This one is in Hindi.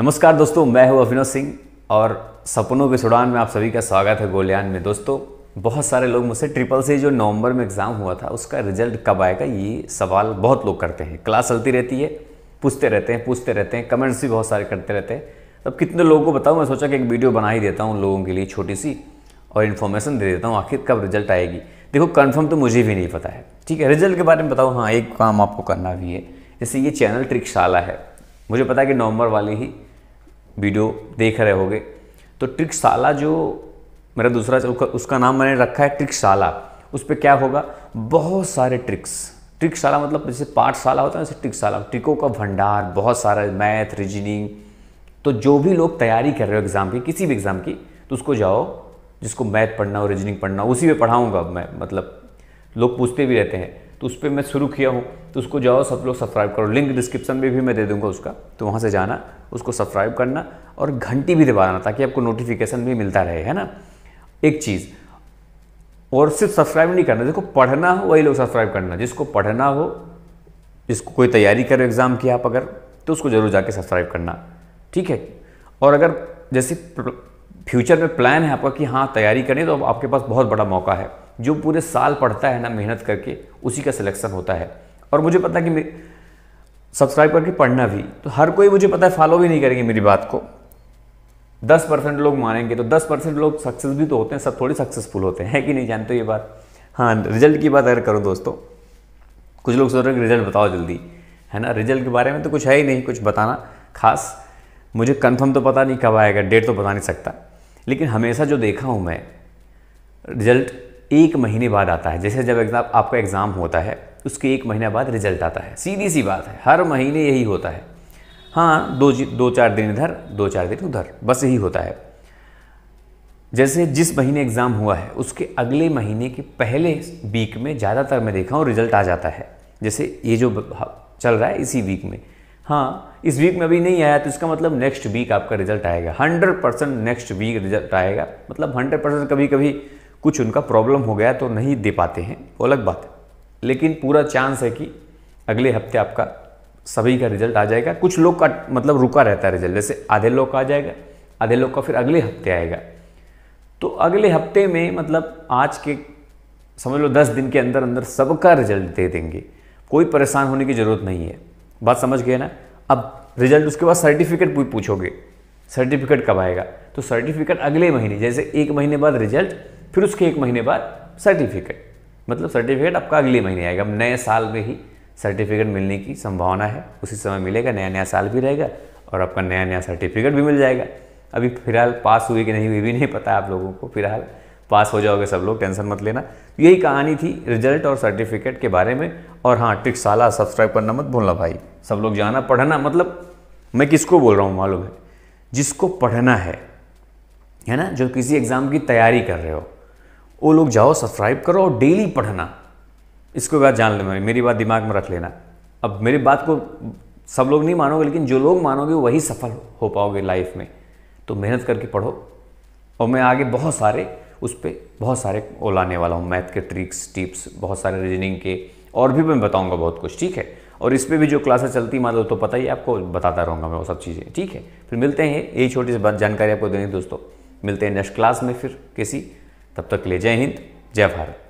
नमस्कार दोस्तों मैं हूं अभिनव सिंह और सपनों के सुड़ान में आप सभी का स्वागत है गोलियान में दोस्तों बहुत सारे लोग मुझसे ट्रिपल से जो नवंबर में एग्ज़ाम हुआ था उसका रिजल्ट कब आएगा ये सवाल बहुत लोग करते हैं क्लास चलती रहती है पूछते रहते हैं पूछते रहते हैं कमेंट्स भी बहुत सारे करते रहते हैं अब कितने लोगों को बताऊँ मैं सोचा कि एक वीडियो बना ही देता हूँ लोगों के लिए छोटी सी और इन्फॉर्मेशन दे देता हूँ आखिर कब रिजल्ट आएगी देखो कन्फर्म तो मुझे भी नहीं पता है ठीक है रिजल्ट के बारे में बताओ हाँ एक काम आपको करना भी है जैसे ये चैनल ट्रिकशाला है मुझे पता है कि नवंबर वाले ही वीडियो देख रहे होगे तो ट्रिक्साला जो मेरा दूसरा उसका नाम मैंने रखा है ट्रिक्साला उस पर क्या होगा बहुत सारे ट्रिक्स ट्रिक्साला मतलब जैसे पाठशाला होता है जैसे ट्रिक्साला ट्रिकों का भंडार बहुत सारा मैथ रीजनिंग तो जो भी लोग तैयारी कर रहे हो एग्ज़ाम की किसी भी एग्ज़ाम की तो उसको जाओ जिसको मैथ पढ़ना हो रीजनिंग पढ़ना हो उसी में पढ़ाऊँगा मैं मतलब लोग पूछते भी रहते हैं तो उस पर मैं शुरू किया हूँ तो उसको जाओ सब लोग सब्सक्राइब करो लिंक डिस्क्रिप्शन में भी मैं दे दूँगा उसका तो वहाँ से जाना उसको सब्सक्राइब करना और घंटी भी दबाना ताकि आपको नोटिफिकेशन भी मिलता रहे है ना एक चीज़ और सिर्फ सब्सक्राइब नहीं करना देखो पढ़ना हो वही लोग सब्सक्राइब करना जिसको पढ़ना हो जिसको कोई तैयारी करो एग्ज़ाम की आप अगर तो उसको ज़रूर जाके सब्सक्राइब करना ठीक है और अगर जैसे फ्यूचर में प्लान है आपका कि हाँ तैयारी करें तो आपके पास बहुत बड़ा मौका है जो पूरे साल पढ़ता है ना मेहनत करके उसी का सिलेक्शन होता है और मुझे पता है कि सब्सक्राइब करके पढ़ना भी तो हर कोई मुझे पता है फॉलो भी नहीं करेंगे मेरी बात को दस परसेंट लोग मानेंगे तो दस परसेंट लोग सक्सेस भी तो होते हैं सब थोड़ी सक्सेसफुल होते हैं कि नहीं जानते ये बात हाँ रिजल्ट की बात अगर करो दोस्तों कुछ लोग सोच रहे हैं रिजल्ट बताओ जल्दी है ना रिजल्ट के बारे में तो कुछ है ही नहीं कुछ बताना खास मुझे कंफर्म तो पता नहीं कब आएगा डेट तो बता नहीं सकता लेकिन हमेशा जो देखा हूँ मैं रिजल्ट एक महीने बाद आता है जैसे जब एग्ज़ाम आपका एग्ज़ाम होता है उसके एक महीने बाद रिजल्ट आता है सीधी सी बात है हर महीने यही होता है हाँ दो दो चार दिन इधर दो चार दिन उधर बस यही होता है जैसे जिस महीने एग्ज़ाम हुआ है उसके अगले महीने के पहले वीक में ज़्यादातर मैं देखा हूँ रिजल्ट आ जाता है जैसे ये जो हाँ, चल रहा है इसी वीक में हाँ इस वीक में अभी नहीं आया तो इसका मतलब नेक्स्ट वीक आपका रिजल्ट आएगा hundred percent next week result आएगा मतलब हंड्रेड परसेंट कभी कभी कुछ उनका प्रॉब्लम हो गया तो नहीं दे पाते हैं वो अलग बात है लेकिन पूरा चांस है कि अगले हफ्ते आपका सभी का रिजल्ट आ जाएगा कुछ लोग का मतलब रुका रहता है रिजल्ट जैसे आधे लोग का आ जाएगा आधे लोग का फिर अगले हफ्ते आएगा तो अगले हफ्ते में मतलब आज के समझ लो दस दिन के अंदर अंदर सबका रिजल्ट दे देंगे कोई परेशान होने की ज़रूरत नहीं है बात समझ गए ना अब रिजल्ट उसके बाद सर्टिफिकेट भी पूछोगे सर्टिफिकेट कब आएगा तो सर्टिफिकेट अगले महीने जैसे एक महीने बाद रिजल्ट फिर उसके एक महीने बाद सर्टिफिकेट मतलब सर्टिफिकेट आपका अगले महीने आएगा नए साल में ही सर्टिफिकेट मिलने की संभावना है उसी समय मिलेगा नया नया साल भी रहेगा और आपका नया नया सर्टिफिकेट भी मिल जाएगा अभी फिलहाल पास हुई कि नहीं हुई भी नहीं पता आप लोगों को फिलहाल पास हो जाओगे सब लोग टेंशन मत लेना यही कहानी थी रिजल्ट और सर्टिफिकेट के बारे में और हाँ ट्रिक साला सब्सक्राइब करना मत भूलना भाई सब लोग जाना पढ़ना मतलब मैं किसको बोल रहा हूँ मालूम है जिसको पढ़ना है है ना जो किसी एग्ज़ाम की तैयारी कर रहे हो वो लोग जाओ सब्सक्राइब करो और डेली पढ़ना इसको बात जान लेना मेरी बात दिमाग में रख लेना अब मेरी बात को सब लोग नहीं मानोगे लेकिन जो लोग मानोगे वही सफल हो पाओगे लाइफ में तो मेहनत करके पढ़ो और मैं आगे बहुत सारे उस पर बहुत सारे वो लाने वाला हूँ मैथ के ट्रिक्स टिप्स बहुत सारे रीजनिंग के और भी मैं बताऊँगा बहुत कुछ ठीक है और इस पर भी जो क्लासेस चलती मान लो तो पता ही आपको बताता रहूँगा मैं वो सब चीज़ें ठीक है फिर मिलते हैं यही छोटी सी बात जानकारी आपको देनी दोस्तों मिलते हैं नेक्स्ट क्लास में फिर किसी तब तक ले जय हिंद जय भारत